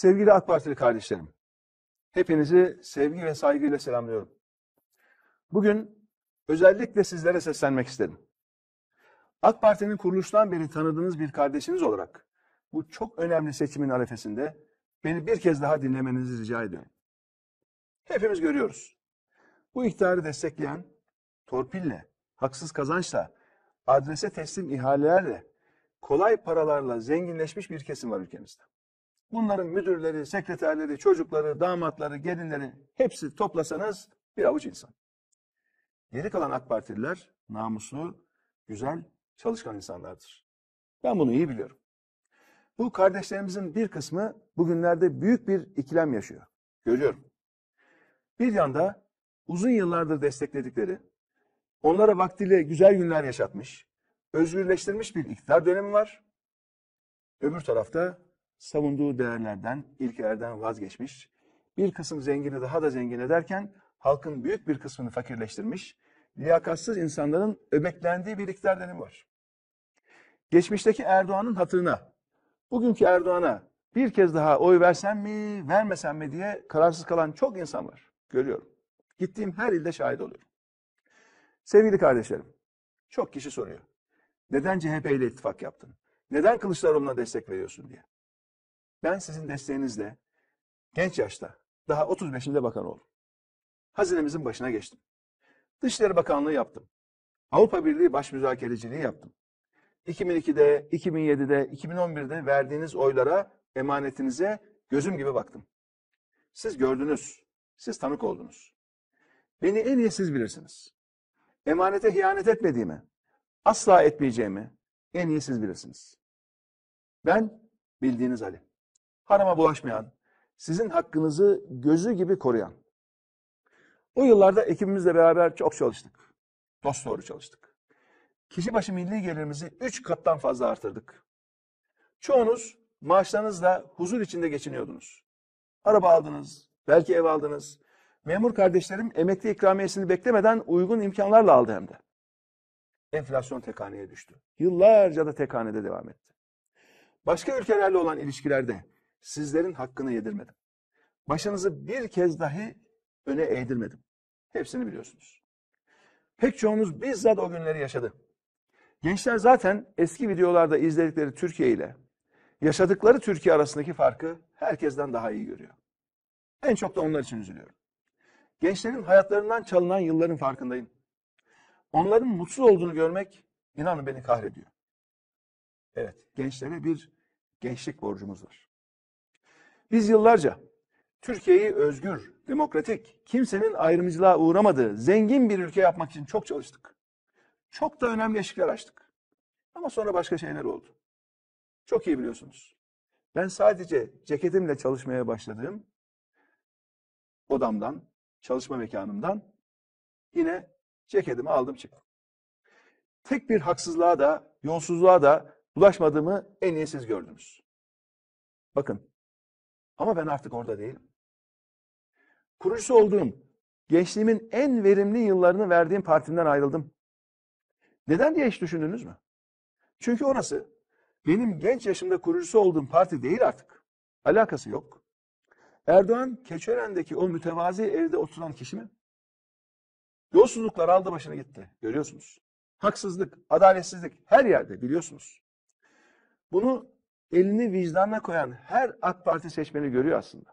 Sevgili AK Partili kardeşlerim, hepinizi sevgi ve saygıyla selamlıyorum. Bugün özellikle sizlere seslenmek istedim. AK Parti'nin kuruluştan beri tanıdığınız bir kardeşiniz olarak bu çok önemli seçimin arefesinde beni bir kez daha dinlemenizi rica ediyorum. Hepimiz görüyoruz. Bu iktidarı destekleyen torpille, haksız kazançla, adrese teslim ihalelerle, kolay paralarla zenginleşmiş bir kesim var ülkemizde. Bunların müdürleri, sekreterleri, çocukları, damatları, gelinleri hepsi toplasanız bir avuç insan. Geri kalan AK Partililer namuslu, güzel, çalışkan insanlardır. Ben bunu iyi biliyorum. Bu kardeşlerimizin bir kısmı bugünlerde büyük bir ikilem yaşıyor. Görüyorum. Bir yanda uzun yıllardır destekledikleri, onlara vaktiyle güzel günler yaşatmış, özgürleştirmiş bir iktidar dönemi var. Öbür tarafta savunduğu değerlerden, ilkelerden vazgeçmiş, bir kısım zengini daha da zengin ederken halkın büyük bir kısmını fakirleştirmiş, liyakatsız insanların öbeklendiği bir iktidar dönemi var. Geçmişteki Erdoğan'ın hatırına, bugünkü Erdoğan'a bir kez daha oy versem mi, vermesem mi diye kararsız kalan çok insan var. Görüyorum. Gittiğim her ilde şahit oluyorum. Sevgili kardeşlerim, çok kişi soruyor. Neden CHP ile ittifak yaptın? Neden Kılıçdaroğlu'na destek veriyorsun diye. Ben sizin desteğinizle genç yaşta daha 35'imde bakan oldum. Hazinemizin başına geçtim. Dışişleri Bakanlığı yaptım. Avrupa Birliği baş müzakereciliği yaptım. 2002'de, 2007'de, 2011'de verdiğiniz oylara, emanetinize gözüm gibi baktım. Siz gördünüz, siz tanık oldunuz. Beni en iyi siz bilirsiniz. Emanete hiyanet etmediğimi, asla etmeyeceğimi en iyi siz bilirsiniz. Ben bildiğiniz Ali harama bulaşmayan, sizin hakkınızı gözü gibi koruyan. O yıllarda ekibimizle beraber çok çalıştık. Dost doğru çalıştık. Kişi başı milli gelirimizi üç kattan fazla artırdık. Çoğunuz maaşlarınızla huzur içinde geçiniyordunuz. Araba aldınız, belki ev aldınız. Memur kardeşlerim emekli ikramiyesini beklemeden uygun imkanlarla aldı hem de. Enflasyon tekaneye düştü. Yıllarca da tekanede devam etti. Başka ülkelerle olan ilişkilerde sizlerin hakkını yedirmedim. Başınızı bir kez dahi öne eğdirmedim. Hepsini biliyorsunuz. Pek çoğunuz bizzat o günleri yaşadı. Gençler zaten eski videolarda izledikleri Türkiye ile yaşadıkları Türkiye arasındaki farkı herkesten daha iyi görüyor. En çok da onlar için üzülüyorum. Gençlerin hayatlarından çalınan yılların farkındayım. Onların mutsuz olduğunu görmek inanın beni kahrediyor. Evet, gençlere bir gençlik borcumuz var. Biz yıllarca Türkiye'yi özgür, demokratik, kimsenin ayrımcılığa uğramadığı, zengin bir ülke yapmak için çok çalıştık. Çok da önemli eşikler açtık. Ama sonra başka şeyler oldu. Çok iyi biliyorsunuz. Ben sadece ceketimle çalışmaya başladığım odamdan, çalışma mekanımdan yine ceketimi aldım çıktım. Tek bir haksızlığa da, yonsuzluğa da bulaşmadığımı en iyi siz gördünüz. Bakın ama ben artık orada değilim. Kurucusu olduğum, gençliğimin en verimli yıllarını verdiğim partimden ayrıldım. Neden diye hiç düşündünüz mü? Çünkü orası benim genç yaşımda kurucusu olduğum parti değil artık. Alakası yok. Erdoğan Keçören'deki o mütevazi evde oturan kişi mi? Yolsuzluklar aldı başına gitti. Görüyorsunuz. Haksızlık, adaletsizlik her yerde biliyorsunuz. Bunu elini vicdanına koyan her AK Parti seçmeni görüyor aslında.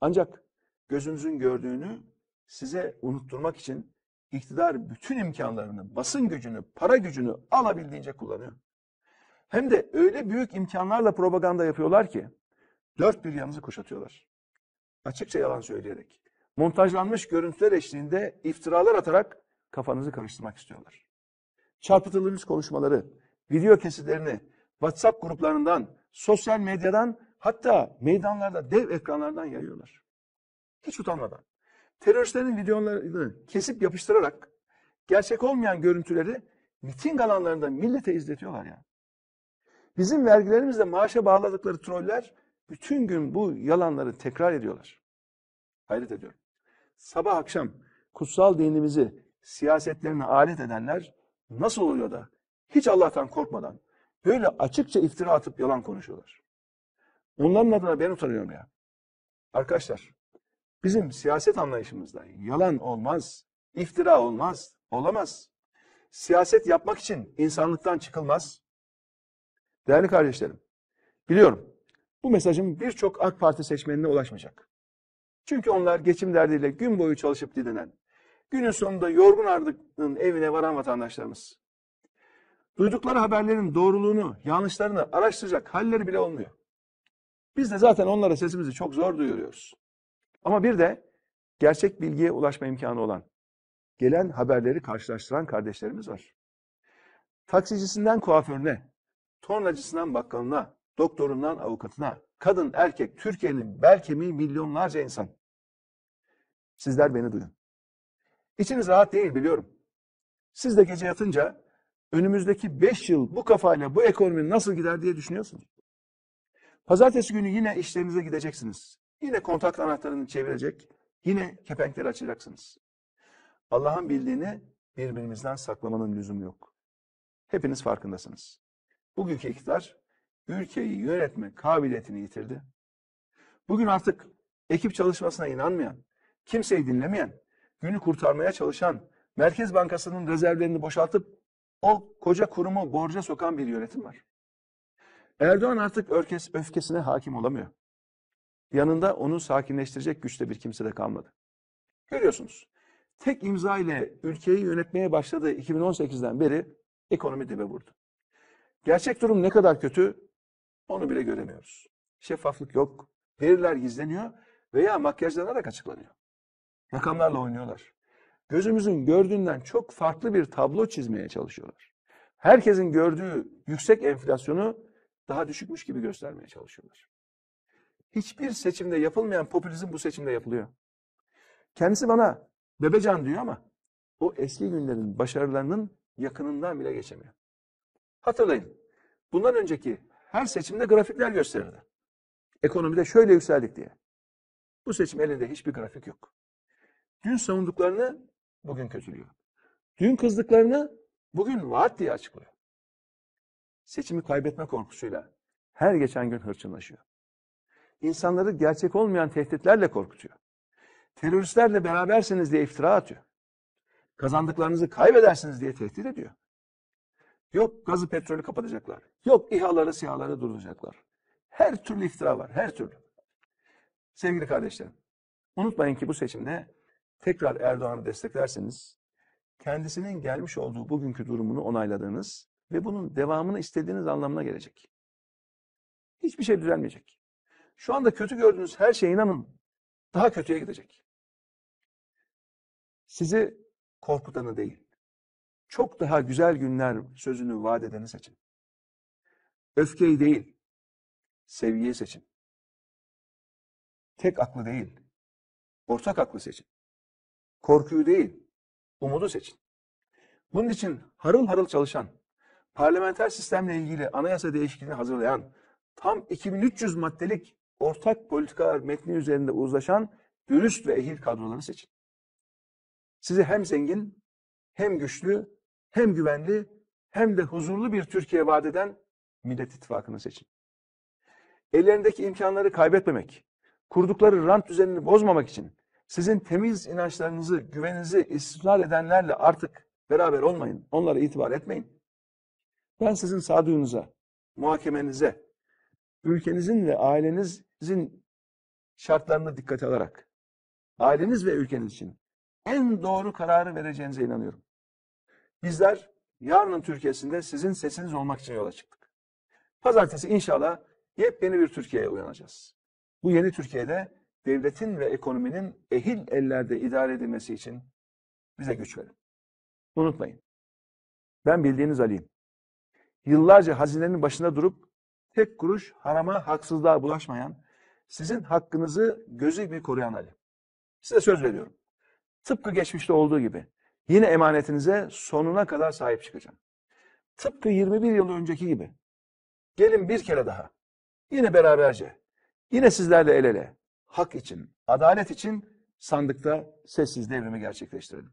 Ancak gözünüzün gördüğünü size unutturmak için iktidar bütün imkanlarını, basın gücünü, para gücünü alabildiğince kullanıyor. Hem de öyle büyük imkanlarla propaganda yapıyorlar ki dört bir yanınızı kuşatıyorlar. Açıkça yalan söyleyerek. Montajlanmış görüntüler eşliğinde iftiralar atarak kafanızı karıştırmak istiyorlar. Çarpıtıldığınız konuşmaları, video kesitlerini, WhatsApp gruplarından, sosyal medyadan hatta meydanlarda dev ekranlardan yayıyorlar. Hiç utanmadan. Teröristlerin videolarını kesip yapıştırarak gerçek olmayan görüntüleri miting alanlarında millete izletiyorlar ya. Bizim vergilerimizle maaşa bağladıkları troller bütün gün bu yalanları tekrar ediyorlar. Hayret ediyorum. Sabah akşam kutsal dinimizi siyasetlerine alet edenler nasıl oluyor da hiç Allah'tan korkmadan, Böyle açıkça iftira atıp yalan konuşuyorlar. Onların adına ben utanıyorum ya. Arkadaşlar, bizim siyaset anlayışımızda yalan olmaz, iftira olmaz, olamaz. Siyaset yapmak için insanlıktan çıkılmaz. Değerli kardeşlerim, biliyorum bu mesajım birçok AK Parti seçmenine ulaşmayacak. Çünkü onlar geçim derdiyle gün boyu çalışıp didinen, günün sonunda yorgun ardının evine varan vatandaşlarımız. Duydukları haberlerin doğruluğunu, yanlışlarını araştıracak halleri bile olmuyor. Biz de zaten onlara sesimizi çok zor duyuruyoruz. Ama bir de gerçek bilgiye ulaşma imkanı olan, gelen haberleri karşılaştıran kardeşlerimiz var. Taksicisinden kuaförüne, tornacısından bakkalına, doktorundan avukatına, kadın erkek Türkiye'nin bel kemiği milyonlarca insan. Sizler beni duyun. İçiniz rahat değil biliyorum. Siz de gece yatınca önümüzdeki 5 yıl bu kafayla bu ekonomi nasıl gider diye düşünüyorsunuz. Pazartesi günü yine işlerinize gideceksiniz. Yine kontak anahtarını çevirecek, yine kepenkleri açacaksınız. Allah'ın bildiğini birbirimizden saklamanın lüzumu yok. Hepiniz farkındasınız. Bugünkü iktidar ülkeyi yönetme kabiliyetini yitirdi. Bugün artık ekip çalışmasına inanmayan, kimseyi dinlemeyen, günü kurtarmaya çalışan, Merkez Bankası'nın rezervlerini boşaltıp o koca kurumu borca sokan bir yönetim var. Erdoğan artık öfkes, öfkesine hakim olamıyor. Yanında onu sakinleştirecek güçte bir kimse de kalmadı. Görüyorsunuz. Tek imza ile ülkeyi yönetmeye başladığı 2018'den beri ekonomi dibe vurdu. Gerçek durum ne kadar kötü onu bile göremiyoruz. Şeffaflık yok, veriler gizleniyor veya makyajlanarak açıklanıyor. Rakamlarla oynuyorlar gözümüzün gördüğünden çok farklı bir tablo çizmeye çalışıyorlar. Herkesin gördüğü yüksek enflasyonu daha düşükmüş gibi göstermeye çalışıyorlar. Hiçbir seçimde yapılmayan popülizm bu seçimde yapılıyor. Kendisi bana bebecan diyor ama o eski günlerin başarılarının yakınından bile geçemiyor. Hatırlayın. Bundan önceki her seçimde grafikler gösterildi. Ekonomide şöyle yükseldik diye. Bu seçim elinde hiçbir grafik yok. Dün savunduklarını bugün kötülüyor. Dün kızdıklarını bugün var diye açıklıyor. Seçimi kaybetme korkusuyla her geçen gün hırçınlaşıyor. İnsanları gerçek olmayan tehditlerle korkutuyor. Teröristlerle berabersiniz diye iftira atıyor. Kazandıklarınızı kaybedersiniz diye tehdit ediyor. Yok gazı petrolü kapatacaklar. Yok İHA'ları SİHA'ları durduracaklar. Her türlü iftira var, her türlü. Sevgili kardeşlerim, unutmayın ki bu seçimde tekrar Erdoğan'ı desteklerseniz kendisinin gelmiş olduğu bugünkü durumunu onayladığınız ve bunun devamını istediğiniz anlamına gelecek. Hiçbir şey düzelmeyecek. Şu anda kötü gördüğünüz her şeye inanın daha kötüye gidecek. Sizi korkutanı değil, çok daha güzel günler sözünü vaat edeni seçin. Öfkeyi değil, seviyeyi seçin. Tek aklı değil, ortak aklı seçin korkuyu değil, umudu seçin. Bunun için harıl harıl çalışan, parlamenter sistemle ilgili anayasa değişikliğini hazırlayan, tam 2300 maddelik ortak politikalar metni üzerinde uzlaşan dürüst ve ehil kadroları seçin. Sizi hem zengin, hem güçlü, hem güvenli, hem de huzurlu bir Türkiye vaat eden Millet İttifakı'nı seçin. Ellerindeki imkanları kaybetmemek, kurdukları rant düzenini bozmamak için sizin temiz inançlarınızı, güveninizi istismar edenlerle artık beraber olmayın. Onlara itibar etmeyin. Ben sizin sadığınıza, muhakemenize, ülkenizin ve ailenizin şartlarını dikkate alarak, aileniz ve ülkeniz için en doğru kararı vereceğinize inanıyorum. Bizler yarının Türkiye'sinde sizin sesiniz olmak için yola çıktık. Pazartesi inşallah yepyeni bir Türkiye'ye uyanacağız. Bu yeni Türkiye'de devletin ve ekonominin ehil ellerde idare edilmesi için bize güç verin. Unutmayın. Ben bildiğiniz Ali'yim. Yıllarca hazinenin başında durup tek kuruş harama, haksızlığa bulaşmayan, sizin hakkınızı gözü gibi koruyan Ali. Size söz veriyorum. Tıpkı geçmişte olduğu gibi yine emanetinize sonuna kadar sahip çıkacağım. Tıpkı 21 yıl önceki gibi. Gelin bir kere daha. Yine beraberce. Yine sizlerle el ele hak için, adalet için sandıkta sessiz devrimi gerçekleştirelim.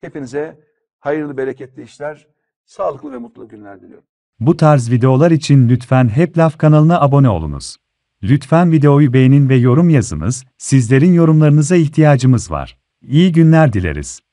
Hepinize hayırlı bereketli işler, sağlıklı ve mutlu günler diliyorum. Bu tarz videolar için lütfen Hep Laf kanalına abone olunuz. Lütfen videoyu beğenin ve yorum yazınız, sizlerin yorumlarınıza ihtiyacımız var. İyi günler dileriz.